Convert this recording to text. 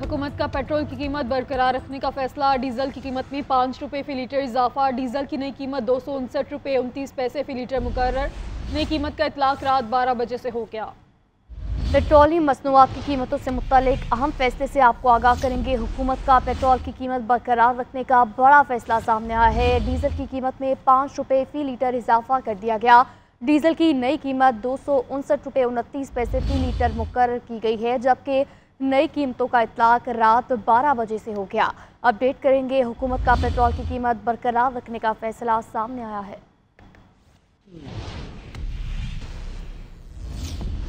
हुकूमत का पेट्रोल की कीमत बरकरार रखने का फैसला डीजल की कीमत में पाँच रुपये फी लीटर इजाफा डीजल की नई कीमत दो सौ उनसठ रुपये उनतीस पैसे फी लीटर मुकर नई कीमत का इतलाक रात बारह बजे से हो गया पेट्रोलियम मसनूआत की कीमतों से मुतलिक अहम फैसले से आपको आगाह करेंगे हुकूमत का पेट्रोल की कीमत बरकरार रखने का बड़ा फैसला सामने आया है डीजल की कीमत में पाँच रुपये फी लीटर इजाफा कर दिया गया डीजल की नई कीमत दो सौ उनसठ रुपये उनतीस पैसे फी लीटर मुकर की गई है जबकि नई कीमतों का इतलाक रात 12 बजे से हो गया अपडेट करेंगे हुकूमत का पेट्रोल की कीमत बरकरार रखने का फैसला सामने आया है